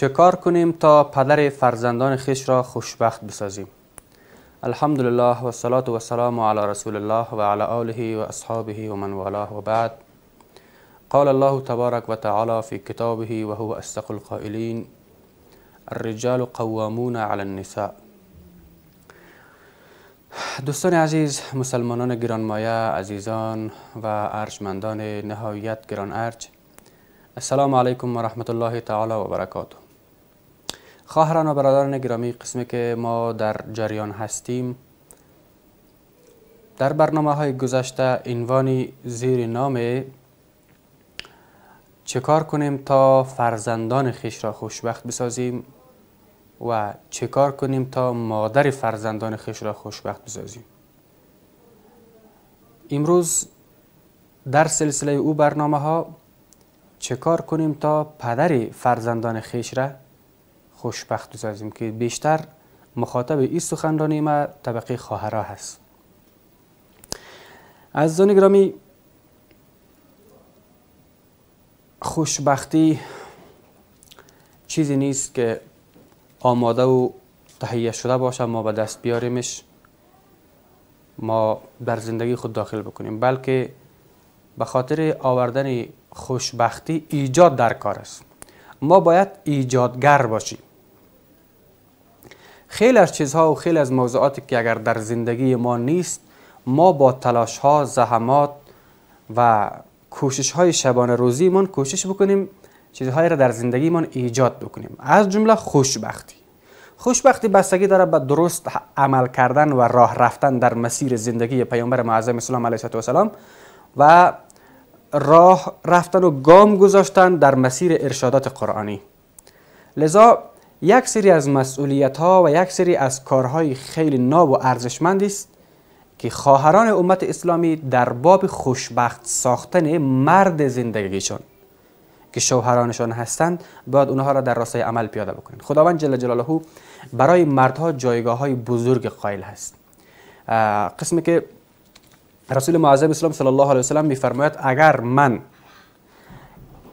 چه کار کنیم تا پدر فرزندان خیش را خوشبخت بسازیم الحمدلله و صلاة و سلام علی رسول الله و علی آله و اصحابه و من والاه و بعد قال الله تبارک و تعالی فی کتابه وهو استقل القائلین الرجال قوامون علی النساء دوستان عزیز مسلمانان گرانمایه عزیزان و ارجمندان نهایت گران ارج السلام علیکم و رحمت الله تعالی و برکاته خواهران و برادران گرامی قسمی که ما در جریان هستیم در برنامه های گذشته عنوانی زیر نام چکار کنیم تا فرزندان خیش را خوشبخت بسازیم و چکار کنیم تا مادر فرزندان خیش را خوشبخت بسازیم امروز در سلسله او برنامه ها چه کار کنیم تا پدر فرزندان خیش را خوشبخت سازیم که بیشتر مخاطب این سخنرانی ما طبقه خواهرا هست از زن گرامی خوشبختی چیزی نیست که آماده و تهیه شده باشه ما به دست بیاریمش ما در زندگی خود داخل بکنیم بلکه به خاطر آوردن خوشبختی ایجاد در کار است ما باید ایجادگر باشیم خیلی از چیزها و خیلی از موضوعاتی که اگر در زندگی ما نیست ما با تلاش ها زحمات و کوشش های شبانه من کوشش بکنیم چیزهایی را در زندگی زندگیمان ایجاد بکنیم از جمله خوشبختی خوشبختی بستگی داره به درست عمل کردن و راه رفتن در مسیر زندگی پیامبر معظم اسلام علیه و سلام و راه رفتن و گام گذاشتن در مسیر ارشادات قرآنی لذا یک سری از مسئولیت ها و یک سری از کارهای خیلی ناب و ارزشمند است که خواهران امت اسلامی در باب خوشبخت ساختن مرد زندگیشان که شوهرانشان هستند باید اونها را در راستای عمل پیاده بکنند خداوند جل جلاله برای مردها جایگاه های بزرگ قائل هست قسمی که رسول معظم اسلام صلی الله علیه وسلم فرماید اگر من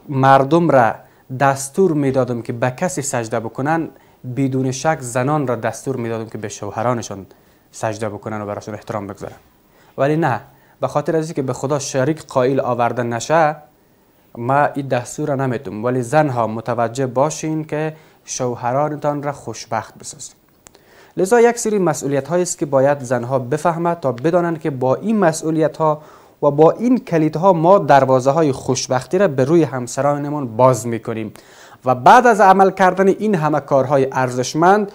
مردم را دستور میدادم که به کسی سجده بکنن بدون شک زنان را دستور میدادم که به شوهرانشان سجده بکنن و براشون احترام بگذارن ولی نه به خاطر از که به خدا شریک قائل آوردن نشه ما این دستور را نمیدم ولی زنها متوجه باشین که شوهرانتان را خوشبخت بسازید لذا یک سری مسئولیت است که باید زنها بفهمد تا بدانند که با این مسئولیت ها و با این کلیدها ما دروازه های خوشبختی را به روی همسرانمان باز می کنیم و بعد از عمل کردن این همه کارهای ارزشمند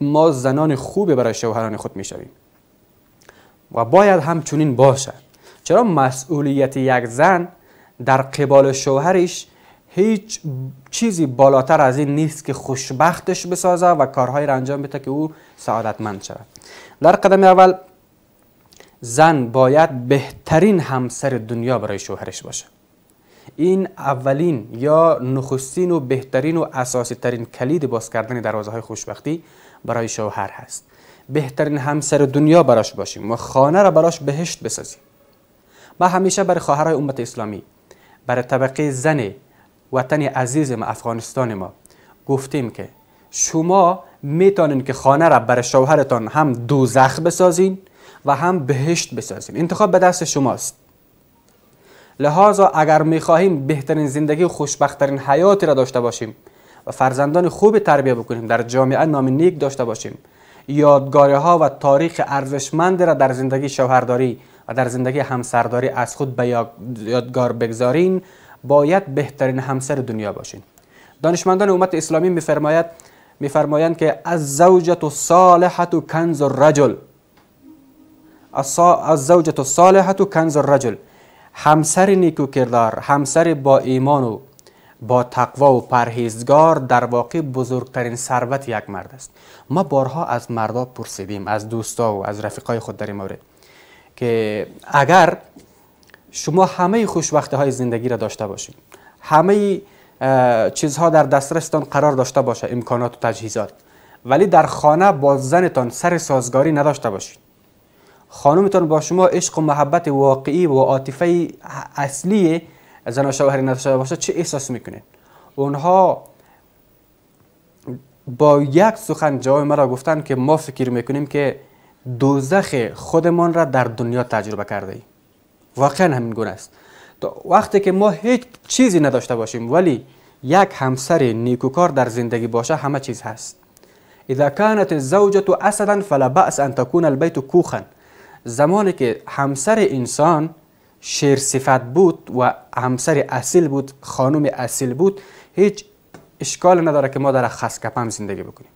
ما زنان خوبی برای شوهران خود می شویم و باید همچنین باشد چرا مسئولیت یک زن در قبال شوهرش هیچ چیزی بالاتر از این نیست که خوشبختش بسازه و کارهایی را انجام بده که او سعادتمند شود در قدم اول زن باید بهترین همسر دنیا برای شوهرش باشه این اولین یا نخستین و بهترین و اساسی ترین کلید باز کردن دروازه های خوشبختی برای شوهر هست بهترین همسر دنیا براش باشیم و خانه را براش بهشت بسازیم ما همیشه برای خواهرای امت اسلامی برای طبقه زن وطن عزیز ما افغانستان ما گفتیم که شما میتونین که خانه را برای شوهرتان هم دوزخ بسازین و هم بهشت بسازیم انتخاب به دست شماست لحاظا اگر میخواهیم بهترین زندگی و خوشبختترین حیاتی را داشته باشیم و فرزندان خوب تربیه بکنیم در جامعه نام نیک داشته باشیم یادگاره ها و تاریخ ارزشمند را در زندگی شوهرداری و در زندگی همسرداری از خود به یادگار بگذارین باید بهترین همسر دنیا باشین دانشمندان امت اسلامی میفرمایند میفرمایند که از زوجت و صالحت و کنز و رجل الزوجة الصالحة کنز الرجل همسر نیکو کردار همسر با ایمان و با تقوا و پرهیزگار در واقع بزرگترین ثروت یک مرد است ما بارها از مردا پرسیدیم از دوستا و از رفیقای خود در این مورد که اگر شما همه خوشبختی های زندگی را داشته باشید همه چیزها در دسترستان قرار داشته باشه امکانات و تجهیزات ولی در خانه با زنتان سر سازگاری نداشته باشید خانومتان با شما عشق و محبت واقعی و عاطفه اصلی زن و شوهر نداشته باشه چه احساس میکنید اونها با یک سخن جواب مرا گفتن که ما فکر میکنیم که دوزخ خودمان را در دنیا تجربه کرده ایم واقعا همین گونه است تو وقتی که ما هیچ چیزی نداشته باشیم ولی یک همسر نیکوکار در زندگی باشه همه چیز هست اذا کانت زوجت اصلا فلا بأس ان تكون البيت كوخا زمانی که همسر انسان شیر صفت بود و همسر اصیل بود خانم اصیل بود هیچ اشکال نداره که ما در خسکپم زندگی بکنیم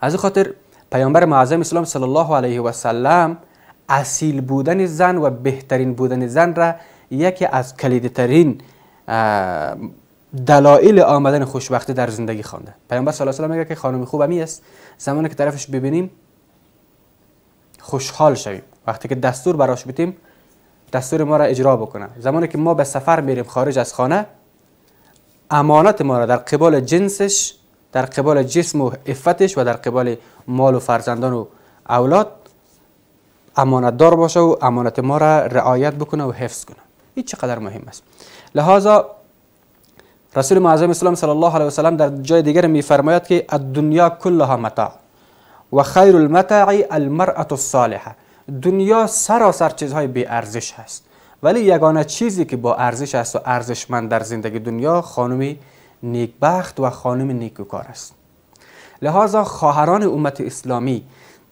از خاطر پیامبر معظم اسلام صلی الله علیه و سلم اصیل بودن زن و بهترین بودن زن را یکی از کلیدی ترین دلایل آمدن خوشبختی در زندگی خوانده پیامبر صلی الله علیه و سلم میگه که خانم خوب همی است زمانی که طرفش ببینیم خوشحال شویم وقتی که دستور براش بتیم دستور ما را اجرا بکنه زمانی که ما به سفر میریم خارج از خانه امانت ما را در قبال جنسش در قبال جسم و عفتش و در قبال مال و فرزندان و اولاد دار باشه و امانت ما را رعایت بکنه و حفظ کنه این چقدر مهم است لحاظا رسول معظم اسلام صلی الله علیه و در جای دیگر میفرماید که الدنیا کلها متاع و خیر المتاع المرأة الصالحه دنیا سراسر چیزهای بی ارزش هست ولی یگانه چیزی که با ارزش است و ارزشمند در زندگی دنیا خانم نیکبخت و خانم نیکوکار است لحاظا خواهران امت اسلامی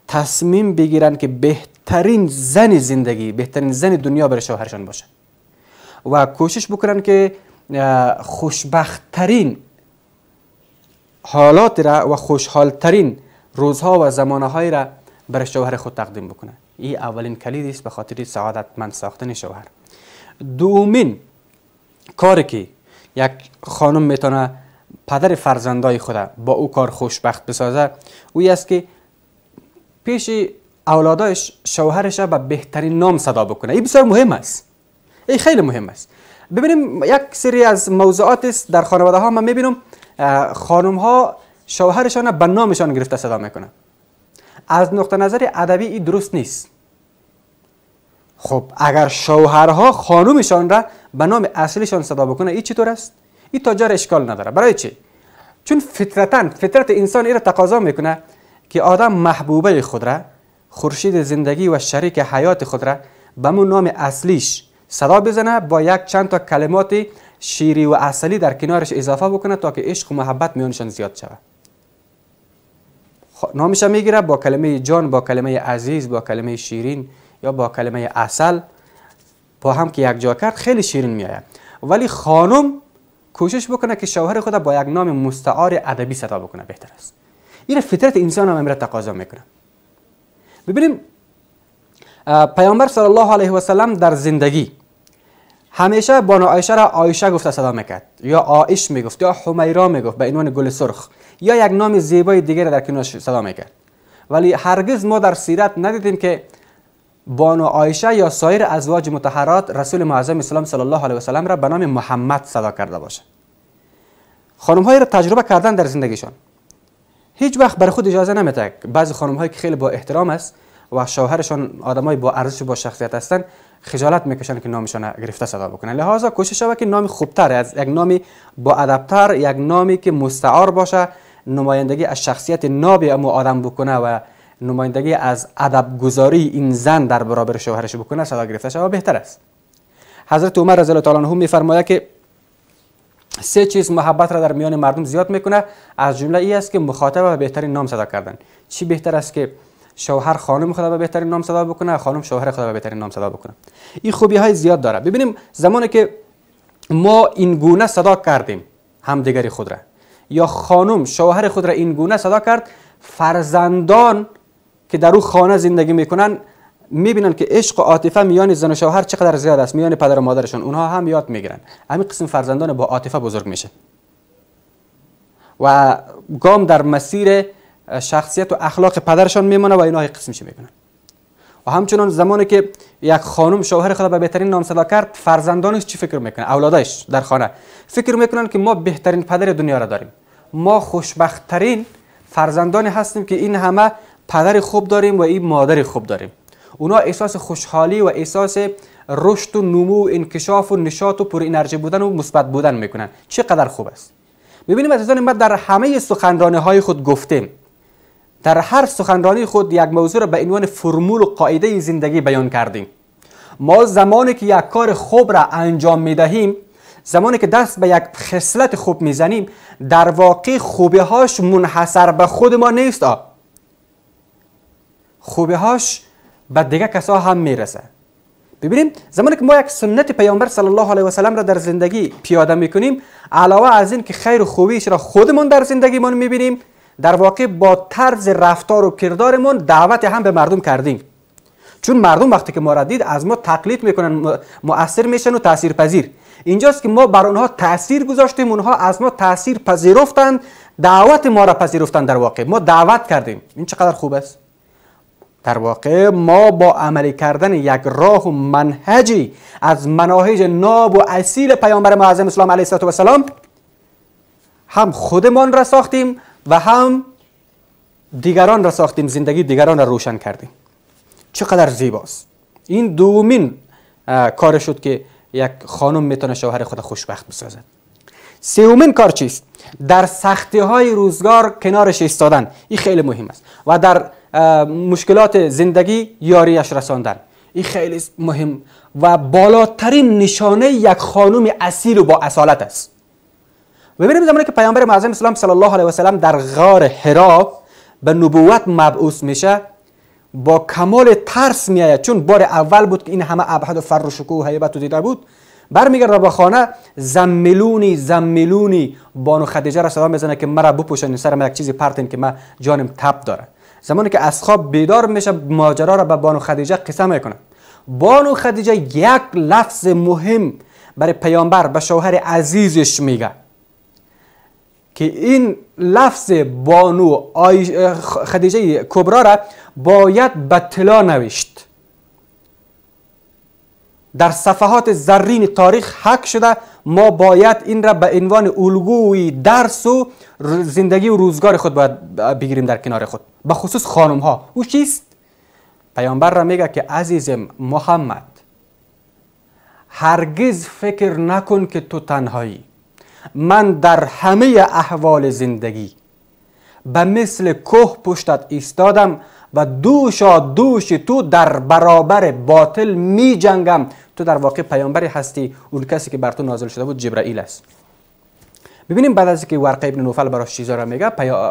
تصمیم بگیرند که بهترین زن زندگی بهترین زن دنیا برای شوهرشان باشه و کوشش بکنن که خوشبختترین حالات را و خوشحالترین روزها و زمانه هایی را برای شوهر خود تقدیم بکنه این اولین کلید است به خاطر من ساختن شوهر دومین کاری که یک خانم میتونه پدر فرزندای خود با او کار خوشبخت بسازه او است که پیش اولادایش شوهرش به بهترین نام صدا بکنه این بسیار مهم است این خیلی مهم است ببینیم یک سری از موضوعات است در خانواده ها من میبینم خانم ها شوهرشان به نامشان گرفته صدا میکنه از نقطه نظر ادبی این درست نیست خب اگر شوهرها خانومشان را به نام اصلیشان صدا بکنه این چطور است این تاجر اشکال نداره برای چی چون فطرتا فطرت انسان این را تقاضا میکنه که آدم محبوبه خود را خورشید زندگی و شریک حیات خود را به نام اصلیش صدا بزنه با یک چند تا کلمات شیری و اصلی در کنارش اضافه بکنه تا که عشق و محبت میانشان زیاد شود خب، نامش میگیره با کلمه جان با کلمه عزیز با کلمه شیرین یا با کلمه اصل با هم که یک جا کرد خیلی شیرین میآید ولی خانم کوشش بکنه که شوهر خود با یک نام مستعار ادبی صدا بکنه بهتر است این فطرت انسان هم امرت تقاضا میکنه ببینیم پیامبر صلی الله علیه و سلم در زندگی همیشه بانو آیشه را آیشه گفته صدا میکرد یا آیش میگفت یا حمیرا میگفت به عنوان گل سرخ یا یک نام زیبای دیگر در کنارش صدا میکرد ولی هرگز ما در سیرت ندیدیم که بانو آیشه یا سایر ازواج متحرات رسول معظم اسلام صلی الله علیه و سلم را به نام محمد صدا کرده باشه خانم های را تجربه کردن در زندگیشان هیچ وقت بر خود اجازه نمیتک بعضی خانم هایی که خیلی با احترام است و شوهرشان آدمای با ارزش با شخصیت هستند خجالت میکشن که نامشان گرفته صدا بکنن لحاظا کوشش شود که نام خوبتر از یک نامی با ادبتر یک نامی که مستعار باشه نمایندگی از شخصیت ناب امو آدم بکنه و نمایندگی از ادب این زن در برابر شوهرش بکنه صدا گرفته شود بهتر است حضرت عمر رضی الله تعالی عنه میفرماید که سه چیز محبت را در میان مردم زیاد میکنه از جمله ای است که مخاطب و بهترین نام صدا کردن چی بهتر است که شوهر خانم خدا به بهترین نام صدا بکنه خانم شوهر خدا به بهترین نام صدا بکنه این خوبی های زیاد داره ببینیم زمانی که ما این گونه صدا کردیم همدیگری خود را یا خانم شوهر خود را این گونه صدا کرد فرزندان که در او خانه زندگی میکنن میبینن که عشق و عاطفه میان زن و شوهر چقدر زیاد است میان پدر و مادرشون اونها هم یاد میگیرن همین قسم فرزندان با عاطفه بزرگ میشه و گام در مسیر شخصیت و اخلاق پدرشان میمونه و اینا قسمش میکنن و همچنان زمانی که یک خانم شوهر خود به بهترین نام صدا کرد فرزندانش چی فکر میکنه؟ اولادش در خانه فکر میکنن که ما بهترین پدر دنیا را داریم ما خوشبختترین فرزندانی هستیم که این همه پدر خوب داریم و این مادر خوب داریم اونا احساس خوشحالی و احساس رشد و نمو و انکشاف و نشاط و پر انرژی بودن و مثبت بودن میکنن چقدر خوب است میبینیم عزیزان ما در همه سخنرانی های خود گفتیم در هر سخنرانی خود یک موضوع را به عنوان فرمول و قاعده زندگی بیان کردیم ما زمانی که یک کار خوب را انجام می دهیم زمانی که دست به یک خصلت خوب زنیم، در واقع خوبه هاش منحصر به خود ما نیست خوبه هاش به دیگه کسا هم رسه. ببینیم زمانی که ما یک سنت پیامبر صلی الله علیه و سلم را در زندگی پیاده می کنیم، علاوه از این که خیر و خوبیش را خودمون در زندگیمان میبینیم در واقع با طرز رفتار و کردارمون دعوت هم به مردم کردیم چون مردم وقتی که ما دید از ما تقلید میکنن مؤثر میشن و تأثیر پذیر اینجاست که ما بر اونها تاثیر گذاشتیم اونها از ما تاثیر پذیرفتند دعوت ما را پذیرفتند در واقع ما دعوت کردیم این چقدر خوب است در واقع ما با عملی کردن یک راه و منهجی از مناهج ناب و اصیل پیامبر معظم اسلام علیه السلام هم خودمان را ساختیم و هم دیگران را ساختیم زندگی دیگران را روشن کردیم چقدر زیباست این دومین کار شد که یک خانم میتونه شوهر خود خوشبخت بسازد سومین کار چیست در سختی های روزگار کنارش ایستادن این خیلی مهم است و در مشکلات زندگی یاریش رساندن این خیلی مهم و بالاترین نشانه یک خانم اصیل و با اصالت است ببینیم زمانی که پیامبر معظم اسلام صلی الله علیه و سلم در غار حرا به نبوت مبعوث میشه با کمال ترس میآید چون بار اول بود که این همه ابهد و فر و شکوه و هیبت و دیده بود برمیگرده به خانه زملونی زملونی بانو خدیجه را صدا میزنه که مرا بپوشانین سر من یک چیزی پرتین که من جانم تب داره زمانی که از خواب بیدار میشه ماجرا را به بانو خدیجه قصه میکنه بانو خدیجه یک لفظ مهم برای پیامبر به شوهر عزیزش میگه که این لفظ بانو خدیجه کبرا را باید به طلا نوشت در صفحات زرین تاریخ حق شده ما باید این را به عنوان الگوی درس و زندگی و روزگار خود باید بگیریم در کنار خود به خصوص خانم ها او چیست؟ پیامبر را میگه که عزیزم محمد هرگز فکر نکن که تو تنهایی من در همه احوال زندگی به مثل کوه پشتت ایستادم و دوشا دوش تو در برابر باطل می جنگم تو در واقع پیامبری هستی اون کسی که بر تو نازل شده بود جبرائیل است ببینیم بعد از که ورقه ابن نوفل براش چیزا را میگه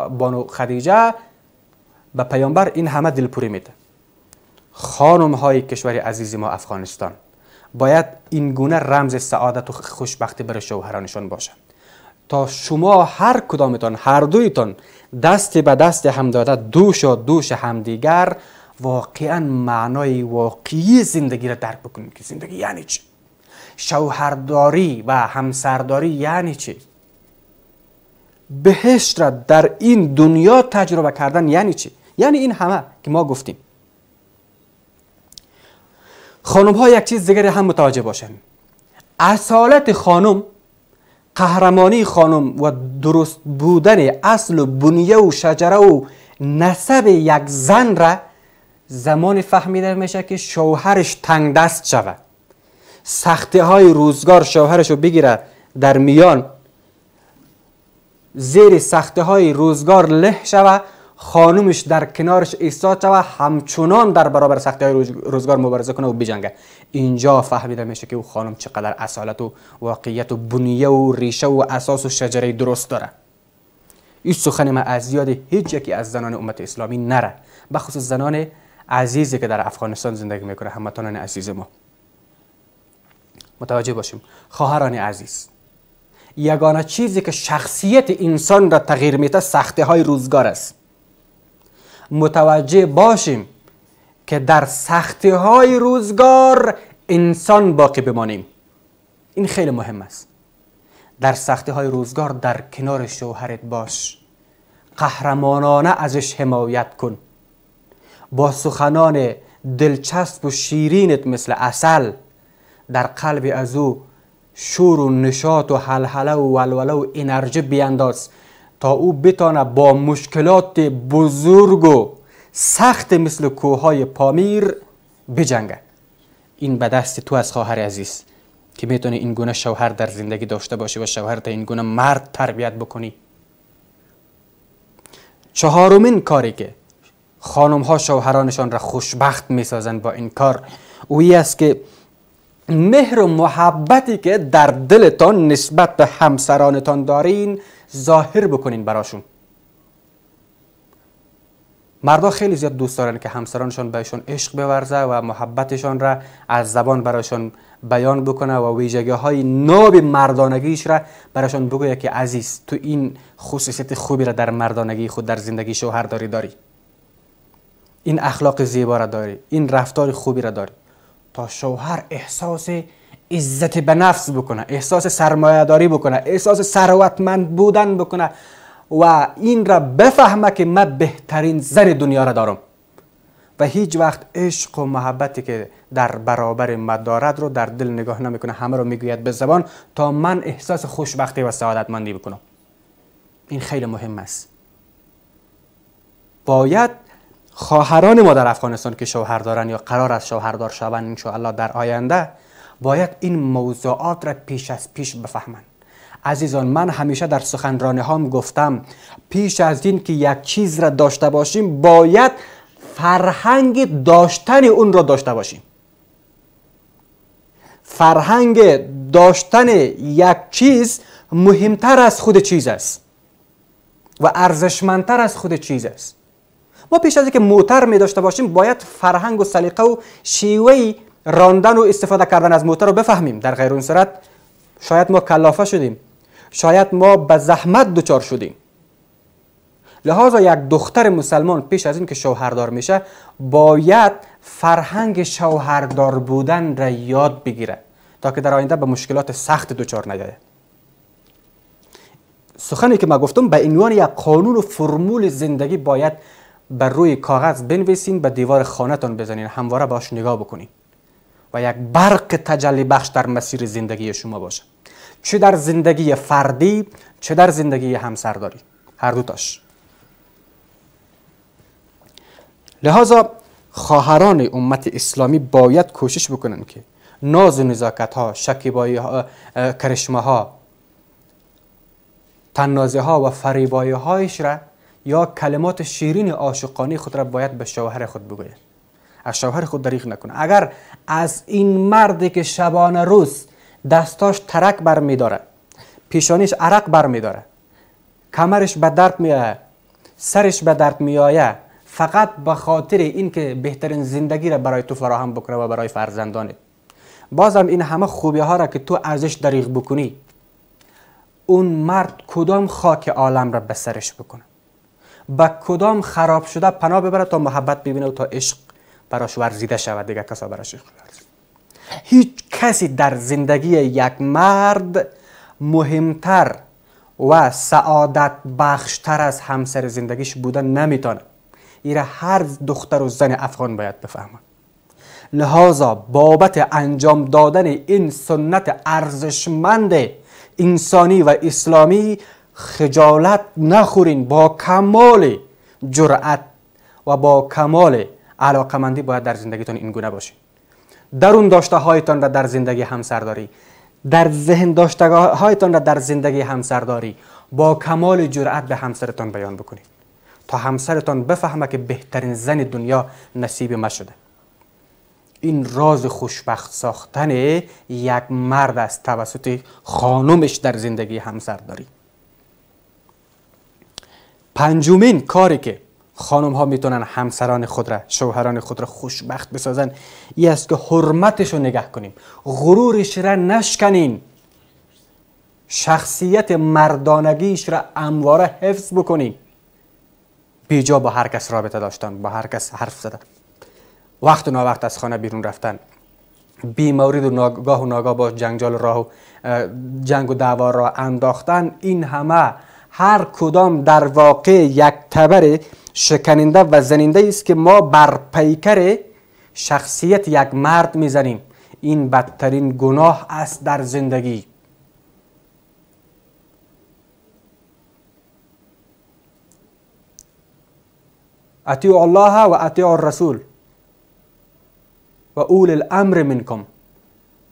بانو خدیجه به پیامبر این همه دلپوری میده خانم های کشور عزیز ما افغانستان باید این گونه رمز سعادت و خوشبختی برای شوهرانشان باشه تا شما هر کدامتان هر دویتان دست به دست هم داده دوش و دوش همدیگر واقعا معنای واقعی زندگی را درک بکنید که زندگی یعنی چی شوهرداری و همسرداری یعنی چی بهشت را در این دنیا تجربه کردن یعنی چی یعنی این همه که ما گفتیم خانم ها یک چیز دیگر هم متوجه باشن. اصالت خانم قهرمانی خانم و درست بودن اصل و بنیه و شجره و نسب یک زن را زمان فهمیده میشه که شوهرش تنگ دست شود سختی های روزگار شوهرش رو بگیره در میان زیر سخته های روزگار له شود خانومش در کنارش ایستاد و همچنان در برابر سختی های روزگار مبارزه کنه و بجنگه اینجا فهمیده میشه که او خانم چقدر اصالت و واقعیت و بنیه و ریشه و اساس و شجره درست داره این سخن ما از یاد هیچ یکی از زنان امت اسلامی نره بخصوص زنان عزیزی که در افغانستان زندگی میکنه هموطنان عزیز ما متوجه باشیم خواهران عزیز یگانه چیزی که شخصیت انسان را تغییر میده سخته های روزگار است متوجه باشیم که در سختی های روزگار انسان باقی بمانیم این خیلی مهم است در سختی های روزگار در کنار شوهرت باش قهرمانانه ازش حمایت کن با سخنان دلچسب و شیرینت مثل اصل در قلب از او شور و نشاط و حلحله و ولوله و انرژی بیانداز تا او بتانه با مشکلات بزرگ و سخت مثل کوههای پامیر بجنگه این به دست تو از خواهر عزیز که میتونه این گونه شوهر در زندگی داشته باشی و شوهر تا این گونه مرد تربیت بکنی چهارمین کاری که خانم ها شوهرانشان را خوشبخت میسازند با این کار اوی است که مهر و محبتی که در دلتان نسبت به همسرانتان دارین ظاهر بکنین براشون مردا خیلی زیاد دوست دارن که همسرانشان بهشون عشق بورزه و محبتشان را از زبان براشون بیان بکنه و ویژگی های ناب مردانگیش را براشون بگوید که عزیز تو این خصوصیت خوبی را در مردانگی خود در زندگی شوهر داری داری این اخلاق زیبا را داری این رفتار خوبی را داری تا شوهر احساس عزت به نفس بکنه احساس سرمایهداری بکنه احساس ثروتمند بودن بکنه و این را بفهمه که من بهترین زن دنیا را دارم و هیچ وقت عشق و محبتی که در برابر مدارد رو در دل نگاه نمیکنه همه رو میگوید به زبان تا من احساس خوشبختی و سعادتمندی بکنم این خیلی مهم است باید خواهران ما در افغانستان که شوهر دارن یا قرار از شوهردار شوند ان الله در آینده باید این موضوعات را پیش از پیش بفهمند عزیزان من همیشه در سخنرانی هام گفتم پیش از این که یک چیز را داشته باشیم باید فرهنگ داشتن اون را داشته باشیم فرهنگ داشتن یک چیز مهمتر از خود چیز است و ارزشمندتر از خود چیز است ما پیش از اینکه موتر می داشته باشیم باید فرهنگ و سلیقه و شیوهی راندن و استفاده کردن از موتر رو بفهمیم در غیر اون صورت شاید ما کلافه شدیم شاید ما به زحمت دچار شدیم لحاظا یک دختر مسلمان پیش از این که شوهردار میشه باید فرهنگ شوهردار بودن را یاد بگیره تا که در آینده به مشکلات سخت دچار نیاید سخنی که ما گفتم به عنوان یک قانون و فرمول زندگی باید بر روی کاغذ بنویسین به دیوار تان بزنین همواره باش نگاه بکنین و یک برق تجلی بخش در مسیر زندگی شما باشه چه در زندگی فردی چه در زندگی همسرداری هر دوتاش لحاظا خواهران امت اسلامی باید کوشش بکنن که ناز و نزاکت ها شکیبایی ها کرشمه ها تنازه ها و فریبایی هایش را یا کلمات شیرین عاشقانه خود را باید به شوهر خود بگویند از شوهر خود دریغ نکنه اگر از این مردی که شبانه روز دستاش ترک بر میداره پیشانیش عرق بر میداره کمرش به درد میآید سرش به درد میآید فقط به خاطر اینکه بهترین زندگی را برای تو فراهم بکنه و برای فرزندانت بازم این همه خوبی ها را که تو ارزش دریغ بکنی اون مرد کدام خاک عالم را به سرش بکنه به کدام خراب شده پناه ببره تا محبت ببینه و تا عشق براش ورزیده شود دیگه کسا براش هیچ کسی در زندگی یک مرد مهمتر و سعادت بخشتر از همسر زندگیش بودن نمیتونه ایره هر دختر و زن افغان باید بفهمن لحاظا بابت انجام دادن این سنت ارزشمند انسانی و اسلامی خجالت نخورین با کمال جرأت و با کمال علاقمندی باید در زندگیتان این گونه باشه درون داشته هایتان را در زندگی همسر داری، در ذهن داشته هایتان را در زندگی همسر داری، با کمال جرأت به همسرتان بیان بکنید تا همسرتان بفهمه که بهترین زن دنیا نصیب ما شده این راز خوشبخت ساختن یک مرد است توسط خانمش در زندگی همسر داری. پنجمین کاری که خانم ها میتونن همسران خود را شوهران خود را خوشبخت بسازن این است که حرمتش رو نگه کنیم غرورش را نشکنیم شخصیت مردانگیش را امواره حفظ بکنیم بیجا با هر کس رابطه داشتن با هر کس حرف زدن وقت و وقت از خانه بیرون رفتن بی مورد و ناگاه و ناگاه با جنجال راه جنگ و دعوا را انداختن این همه هر کدام در واقع یک تبر شکننده و زننده است که ما بر پیکر شخصیت یک مرد میزنیم این بدترین گناه است در زندگی اطیع الله و اطیع الرسول و اول الامر منکم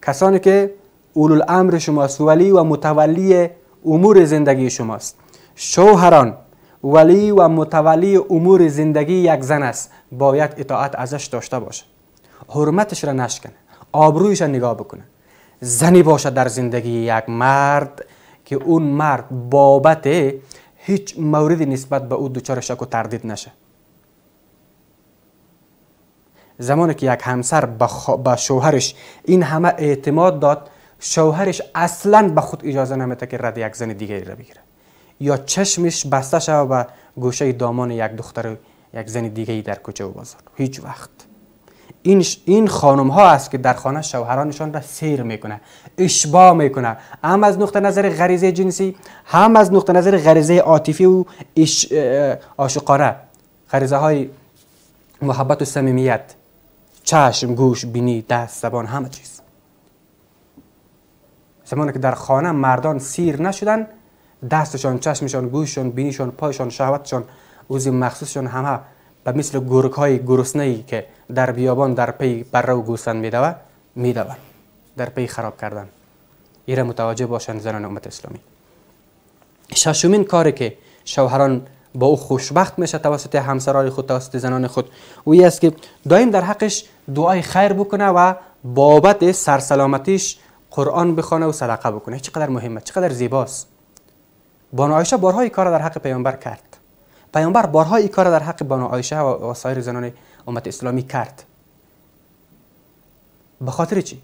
کسانی که اول الامر شماست ولی و متولی امور زندگی شماست شوهران ولی و متولی امور زندگی یک زن است باید اطاعت ازش داشته باشه حرمتش را نشکنه آبرویش را نگاه بکنه زنی باشه در زندگی یک مرد که اون مرد بابت هیچ موردی نسبت به او دوچار شک و تردید نشه زمانی که یک همسر به شوهرش این همه اعتماد داد شوهرش اصلا به خود اجازه نمیده که رد یک زن دیگری را بگیره یا چشمش بسته شوه به گوشه دامان یک دختر یک زن دیگه در کوچه و بازار هیچ وقت این, این خانم ها است که در خانه شوهرانشان را سیر میکنه اشبا میکنه هم از نقطه نظر غریزه جنسی هم از نقطه نظر غریزه عاطفی و اش... غریزه های محبت و صمیمیت چشم گوش بینی دست زبان همه چیز زمانی که در خانه مردان سیر نشدن دستشان چشمشان گوششان بینیشان پایشان شهوتشان اوزی مخصوصشان همه به مثل گرگ های گرسنه ای که در بیابان در پی بره و گوسن میدوه میدوه در پی خراب کردن ایره متوجه باشن زنان امت اسلامی ششمین کاری که شوهران با او خوشبخت میشه توسط همسرای خود توسط زنان خود او است که دائم در حقش دعای خیر بکنه و بابت سرسلامتیش قرآن بخونه و صدقه بکنه چقدر مهمه چقدر زیباست بانو عایشه بارها این کار در حق پیامبر کرد پیامبر بارها این کار در حق بانو عایشه و سایر زنان امت اسلامی کرد به خاطر چی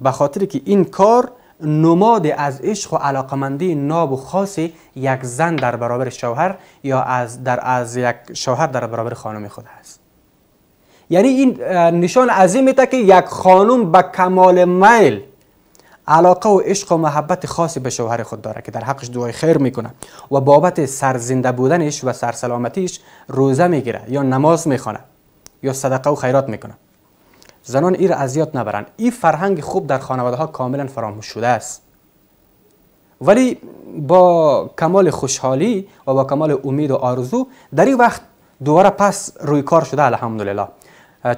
به خاطر که این کار نماد از عشق و علاقمندی ناب و خاص یک زن در برابر شوهر یا از در از یک شوهر در برابر خانم خود است یعنی این نشان عظیم تا که یک خانم به کمال میل علاقه و عشق و محبت خاصی به شوهر خود داره که در حقش دعای خیر میکنه و بابت سرزنده بودنش و سرسلامتیش روزه میگیره یا نماز میخونه یا صدقه و خیرات میکنه زنان ایر را از نبرن این فرهنگ خوب در خانواده ها کاملا فراموش شده است ولی با کمال خوشحالی و با کمال امید و آرزو در این وقت دوباره پس روی کار شده الحمدلله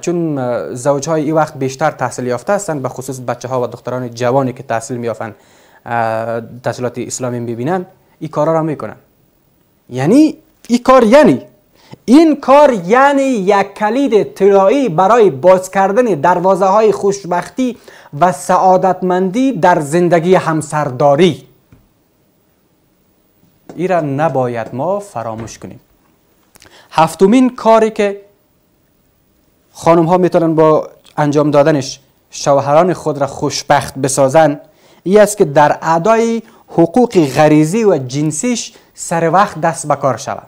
چون زوج های این وقت بیشتر تحصیل یافته هستند به خصوص بچه ها و دختران جوانی که تحصیل میافن تحصیلات اسلامی ببینن این کارا را میکنن یعنی این کار یعنی این کار یعنی یک کلید طلایی برای باز کردن دروازه های خوشبختی و سعادتمندی در زندگی همسرداری این را نباید ما فراموش کنیم هفتمین کاری که خانم ها میتونن با انجام دادنش شوهران خود را خوشبخت بسازن ای است که در ادای حقوق غریزی و جنسیش سر وقت دست به کار شود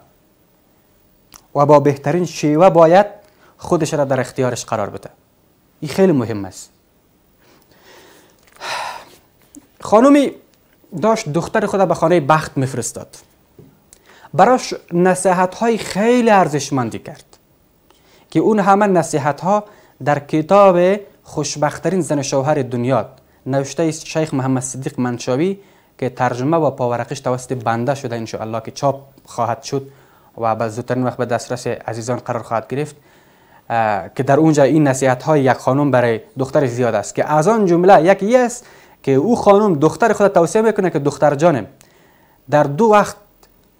و با بهترین شیوه باید خودش را در اختیارش قرار بده این خیلی مهم است خانومی داشت دختر خود به خانه بخت میفرستاد براش نصیحت های خیلی ارزشمندی کرد که اون همه نصیحت ها در کتاب خوشبخترین زن شوهر دنیا نوشته شیخ محمد صدیق منشاوی که ترجمه و پاورقش توسط بنده شده ان الله که چاپ خواهد شد و به زودترین وقت به دسترس عزیزان قرار خواهد گرفت که در اونجا این نصیحت های یک خانم برای دختر زیاد است که از آن جمله یکی است که او خانم دختر خود توصیه میکنه که دختر جانم در دو وقت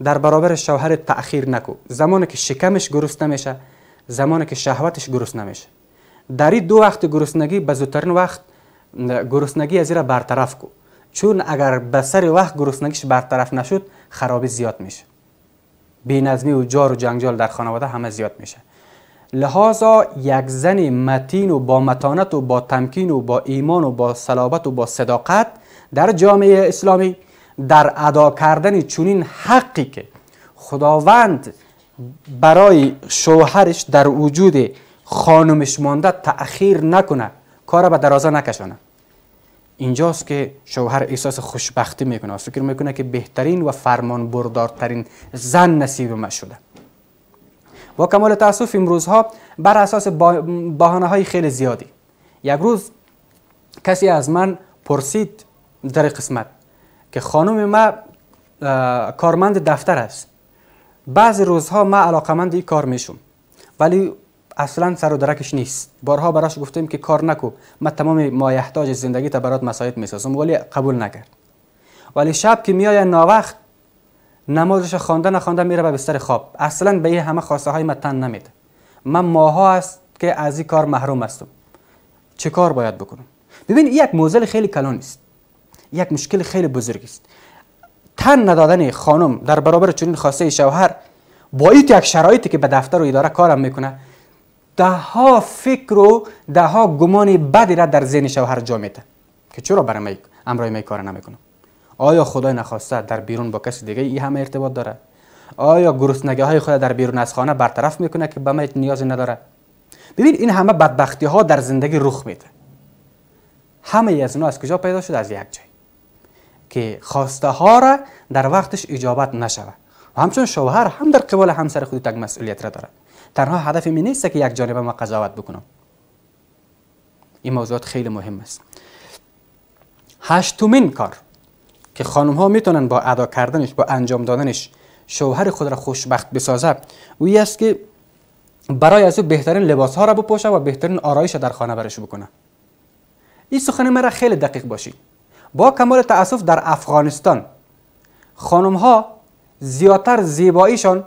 در برابر شوهر تاخیر نکو زمانی که شکمش گرسنه میشه زمانی که شهوتش گرسنه نمیشه در این دو وقت گرسنگی به زودترین وقت گرسنگی از را برطرف کو چون اگر به سر وقت گرسنگیش برطرف نشد خرابی زیاد میشه بینظمی و جار و جنجال در خانواده همه زیاد میشه لحاظا یک زن متین و با متانت و با تمکین و با ایمان و با صلابت و با صداقت در جامعه اسلامی در ادا کردن چنین حقی که خداوند برای شوهرش در وجود خانمش مانده تأخیر نکنه کار به درازا نکشانه اینجاست که شوهر احساس خوشبختی میکنه و فکر میکنه که بهترین و فرمان بردارترین زن نصیب ما شده با کمال تاسف امروزها بر اساس بحانه های خیلی زیادی یک روز کسی از من پرسید در قسمت که خانم ما کارمند دفتر است بعضی روزها من علاقمند این کار میشم ولی اصلا سر و درکش نیست بارها براش گفتیم که کار نکو ما تمام مایحتاج زندگی تا برات مساعد میسازم ولی قبول نکرد ولی شب که میای ناوقت نمازش خوانده نخوانده میره به بستر خواب اصلا به این همه خواسته های ما تن نمیده من ماها است که از این کار محروم هستم چه کار باید بکنم ببین یک موزل خیلی کلان است یک مشکل خیلی بزرگ است تن ندادن خانم در برابر چنین خواسته شوهر با یک شرایطی که به دفتر و اداره کارم میکنه ده ها فکر و ده ها گمان بدی را در ذهن شوهر جا میته که چرا برای می امرای من کار نمیکنم آیا خدای نخواسته در بیرون با کسی دیگه این همه ارتباط داره آیا گرسنگی های خود در بیرون از خانه برطرف میکنه که به من نیازی نداره ببین این همه بدبختی ها در زندگی رخ میده همه از از کجا پیدا شده از یک که خواسته ها را در وقتش اجابت نشوه. و همچون شوهر هم در قبال همسر خود تک مسئولیت را داره. تنها هدف می نیست که یک جانبه ما قضاوت بکنم این موضوعات خیلی مهم است هشتمین کار که خانم ها میتونن با ادا کردنش با انجام دادنش شوهر خود را خوشبخت بسازه وی است که برای از او بهترین لباس ها را بپوشه و بهترین آرایش را در خانه برش بکنه این سخن مرا خیلی دقیق باشید با کمال تأسف در افغانستان خانم ها زیاتر زیباییشان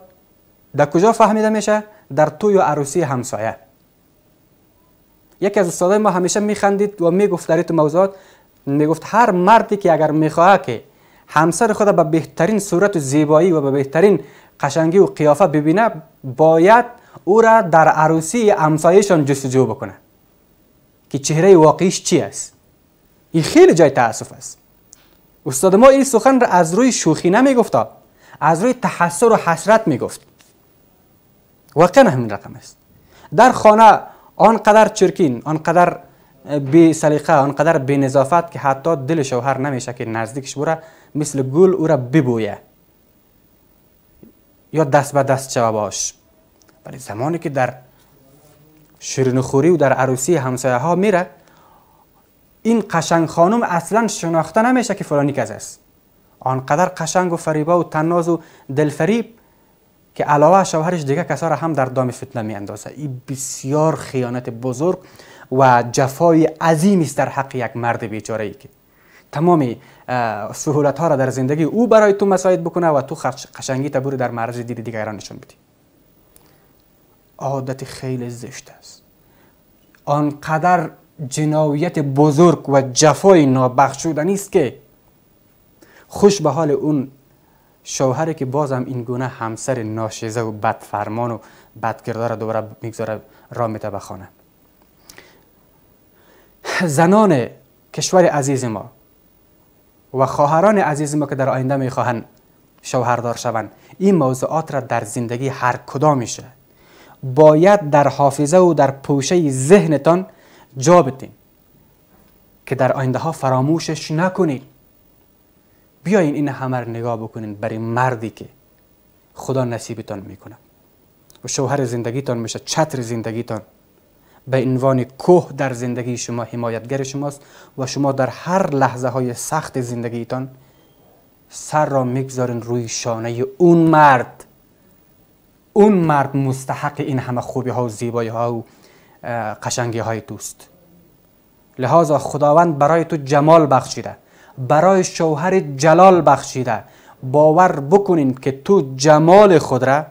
در کجا فهمیده میشه در توی عروسی همسایه یکی از استادای ما همیشه میخندید و میگفت در این موضوعات میگفت هر مردی که اگر میخواه که همسر خود به بهترین صورت و زیبایی و به بهترین قشنگی و قیافه ببینه باید او را در عروسی همسایهشان جستجو بکنه که چهره واقعیش چی است این خیلی جای تاسف است استاد ما این سخن را از روی شوخی نمیگفت از روی تحسر و حسرت میگفت واقعا همین رقم است در خانه آنقدر چرکین آنقدر بی سلیقه آنقدر بی که حتی دل شوهر نمیشه که نزدیکش بره مثل گل او را ببویه یا دست به دست شوه باش ولی زمانی که در شیرینخوری و در عروسی همسایه ها میره این قشنگ خانم اصلا شناخته نمیشه که فلانی کس است آنقدر قشنگ و فریبا و تناز و دلفریب که علاوه شوهرش دیگه کسا را هم در دام فتنه می اندازه این بسیار خیانت بزرگ و جفای عظیم است در حق یک مرد بیچاره ای که تمام سهولت ها را در زندگی او برای تو مساعد بکنه و تو قشنگی تبور در معرض دید دیگران نشون بدی عادت خیلی زشت است آنقدر جنایت بزرگ و جفای نابخشودنی است که خوش به حال اون شوهره که بازم این گونه همسر ناشیزه و بدفرمان و بدگرده را دوباره میگذاره را میته زنان کشور عزیز ما و خواهران عزیز ما که در آینده میخواهند شوهردار شوند این موضوعات را در زندگی هر کدام میشه باید در حافظه و در پوشه ذهنتان جا بدین که در آینده ها فراموشش نکنید بیاین این همه رو نگاه بکنین برای مردی که خدا نصیبتان میکنه و شوهر زندگیتان میشه چتر زندگیتان به عنوان کوه در زندگی شما حمایتگر شماست و شما در هر لحظه های سخت زندگیتان سر را میگذارین روی شانه اون مرد اون مرد مستحق این همه خوبی ها و زیبایی ها و قشنگی های توست لحاظا خداوند برای تو جمال بخشیده برای شوهر جلال بخشیده باور بکنین که تو جمال خود را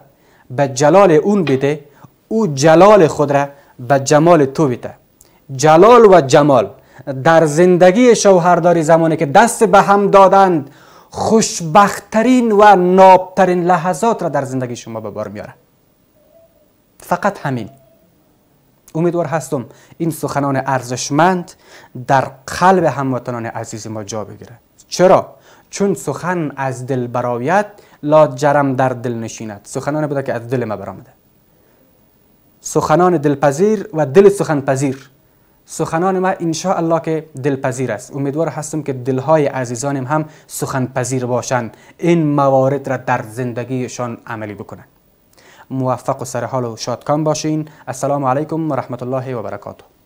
به جلال اون بده او جلال خود را به جمال تو بده جلال و جمال در زندگی شوهرداری زمانی که دست به هم دادند خوشبختترین و نابترین لحظات را در زندگی شما به بار میاره فقط همین امیدوار هستم این سخنان ارزشمند در قلب هموطنان عزیز ما جا بگیره چرا؟ چون سخن از دل براویت لا جرم در دل نشیند سخنان بوده که از دل ما برامده سخنان دلپذیر و دل سخن پذیر سخنان ما انشاء الله که دلپذیر است امیدوار هستم که های عزیزانم هم سخن پذیر باشند این موارد را در زندگیشان عملی بکنند موفق و سرحال و شادکام باشین السلام علیکم و رحمت الله و برکاته